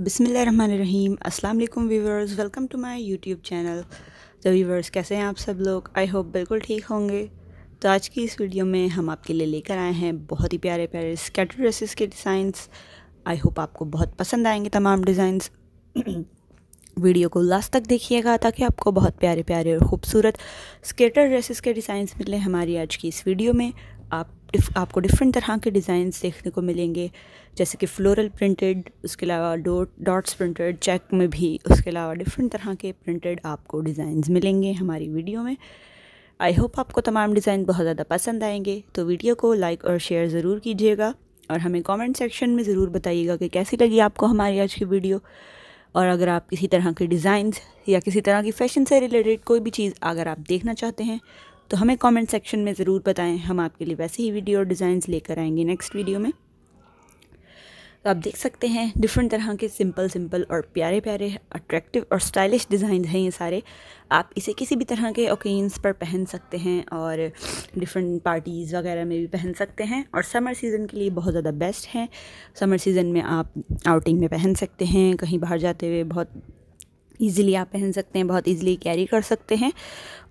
बिसमीम अल्लाम viewers welcome to my YouTube channel the viewers कैसे हैं आप सब लोग आई होप बिल्कुल ठीक होंगे तो आज की इस वीडियो में हम आपके लिए लेकर आए हैं बहुत ही प्यारे प्यारे स्केटर ड्रेसेस के डिज़ाइंस आई होप आपको बहुत पसंद आएंगे तमाम डिज़ाइंस वीडियो को लास्ट तक देखिएगा ताकि आपको बहुत प्यारे प्यारे और खूबसूरत स्केटर ड्रेसेस के डिज़ाइंस मिले हमारी आज की इस वीडियो में आप आपको डिफरेंट तरह के डिज़ाइन देखने को मिलेंगे जैसे कि फ्लोरल प्रिंटेड उसके अलावा डो डॉट्स प्रिंटेड चेक में भी उसके अलावा डिफरेंट तरह के प्रिंटेड आपको डिज़ाइन मिलेंगे हमारी वीडियो में आई होप आपको तमाम डिज़ाइन बहुत ज़्यादा पसंद आएंगे तो वीडियो को लाइक और शेयर ज़रूर कीजिएगा और हमें कमेंट सेक्शन में ज़रूर बताइएगा कि कैसी लगी आपको हमारी आज की वीडियो और अगर आप किसी तरह के डिज़ाइंस या किसी तरह की फ़ैशन से रिलेटेड कोई भी चीज़ अगर आप देखना चाहते हैं तो हमें कमेंट सेक्शन में ज़रूर बताएं हम आपके लिए वैसे ही वीडियो और डिज़ाइंस लेकर आएंगे नेक्स्ट वीडियो में तो आप देख सकते हैं डिफरेंट तरह के सिंपल सिंपल और प्यारे प्यारे अट्रैक्टिव और स्टाइलिश डिज़ाइन हैं ये सारे आप इसे किसी भी तरह के ओकेन्स पर पहन सकते हैं और डिफरेंट पार्टीज़ वगैरह में भी पहन सकते हैं और समर सीज़न के लिए बहुत ज़्यादा बेस्ट हैं समर सीज़न में आप आउटिंग में पहन सकते हैं कहीं बाहर जाते हुए बहुत ईज़िली आप पहन सकते हैं बहुत ईज़िली कैरी कर सकते हैं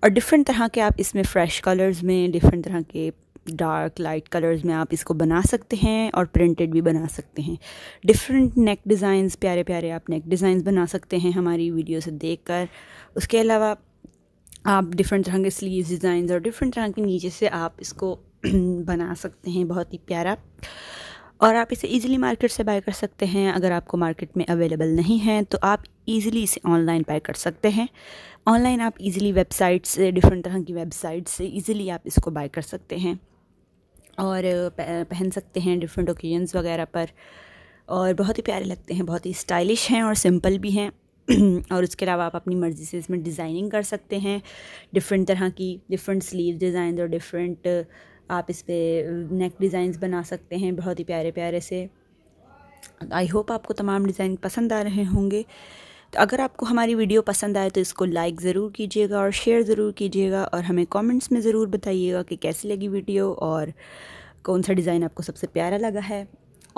और डिफरेंट तरह के आप इसमें फ्रेश कलर्स में डिफरेंट तरह के डार्क लाइट कलर्स में आप इसको बना सकते हैं और प्रिंटेड भी बना सकते हैं डिफरेंट नेक डिज़ाइंस प्यारे प्यारे आप नेक डिज़ाइंस बना सकते हैं हमारी वीडियो से देख कर उसके अलावा आप डिफरेंट तरह के स्लीव डिज़ाइंस और डिफरेंट तरह के नीचे से आप इसको बना सकते हैं बहुत ही प्यारा और आप इसे इजीली मार्केट से बाय कर सकते हैं अगर आपको मार्केट में अवेलेबल नहीं है तो आप ईज़िली इसे ऑनलाइन बाय कर सकते हैं ऑनलाइन आप इजीली वेबसाइट से डिफरेंट तरह की वेबसाइट से ईज़िली आप इसको बाय कर सकते हैं और पहन सकते हैं डिफरेंट ओकेजन्स वगैरह पर और बहुत ही प्यारे लगते हैं बहुत ही स्टाइलिश हैं और सिंपल भी हैं और उसके अलावा आप अपनी मर्ज़ी से इसमें डिज़ाइनिंग कर सकते हैं डिफरेंट तरह की डिफरेंट स्लीव डिज़ाइन और डिफरेंट आप इस पर नेक डिज़ाइंस बना सकते हैं बहुत ही प्यारे प्यारे से आई होप आपको तमाम डिज़ाइन पसंद आ रहे होंगे तो अगर आपको हमारी वीडियो पसंद आए तो इसको लाइक ज़रूर कीजिएगा और शेयर ज़रूर कीजिएगा और हमें कमेंट्स में ज़रूर बताइएगा कि कैसी लगी वीडियो और कौन सा डिज़ाइन आपको सबसे प्यारा लगा है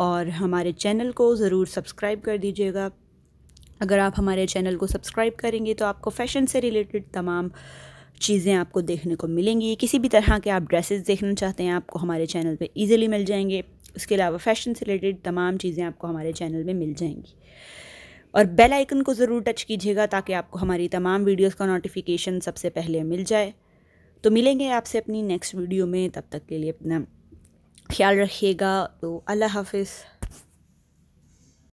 और हमारे चैनल को ज़रूर सब्सक्राइब कर दीजिएगा अगर आप हमारे चैनल को सब्सक्राइब करेंगे तो आपको फ़ैशन से रिलेटेड तमाम चीज़ें आपको देखने को मिलेंगी किसी भी तरह के आप ड्रेसेस देखना चाहते हैं आपको हमारे चैनल पे इजीली मिल जाएंगे उसके अलावा फ़ैशन से रिलेटेड तमाम चीज़ें आपको हमारे चैनल में मिल जाएंगी और बेल आइकन को ज़रूर टच कीजिएगा ताकि आपको हमारी तमाम वीडियोस का नोटिफिकेशन सबसे पहले मिल जाए तो मिलेंगे आपसे अपनी नेक्स्ट वीडियो में तब तक के लिए अपना ख्याल रखिएगा तो अल्लाह हाफिज़